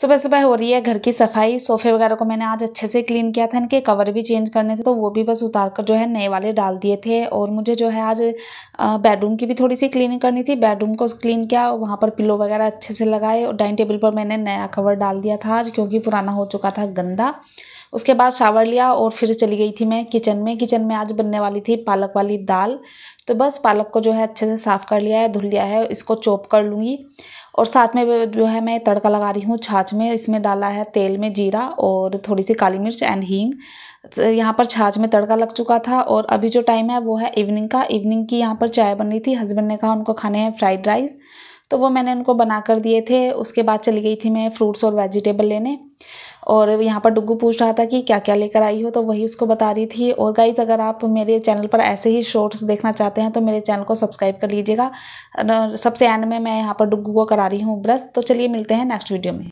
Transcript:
सुबह सुबह हो रही है घर की सफाई सोफे वगैरह को मैंने आज अच्छे से क्लीन किया था इनके कवर भी चेंज करने थे तो वो भी बस उतार कर जो है नए वाले डाल दिए थे और मुझे जो है आज बेडरूम की भी थोड़ी सी क्लीनिंग करनी थी बेडरूम को क्लीन किया वहाँ पर पिलो वगैरह अच्छे से लगाए और डाइनिंग टेबल पर मैंने नया कवर डाल दिया था आज क्योंकि पुराना हो चुका था गंदा उसके बाद शावर लिया और फिर चली गई थी मैं किचन में किचन में आज बनने वाली थी पालक वाली दाल तो बस पालक को जो है अच्छे से साफ़ कर लिया है धुल लिया है इसको चॉप कर लूँगी और साथ में जो है मैं तड़का लगा रही हूँ छाछ में इसमें डाला है तेल में जीरा और थोड़ी सी काली मिर्च एंड हींग यहाँ पर छाछ में तड़का लग चुका था और अभी जो टाइम है वो है इवनिंग का इवनिंग की यहाँ पर चाय बन रही थी हस्बैंड ने कहा उनको खाने हैं फ्राइड राइस तो वो मैंने उनको बना कर दिए थे उसके बाद चली गई थी मैं फ्रूट्स और वेजिटेबल लेने और यहाँ पर डुगू पूछ रहा था कि क्या क्या लेकर आई हो तो वही उसको बता रही थी और गाइज अगर आप मेरे चैनल पर ऐसे ही शॉर्ट्स देखना चाहते हैं तो मेरे चैनल को सब्सक्राइब कर लीजिएगा सबसे एंड में मैं यहाँ पर डुगू को करा रही हूँ ब्रश तो चलिए मिलते हैं नेक्स्ट वीडियो में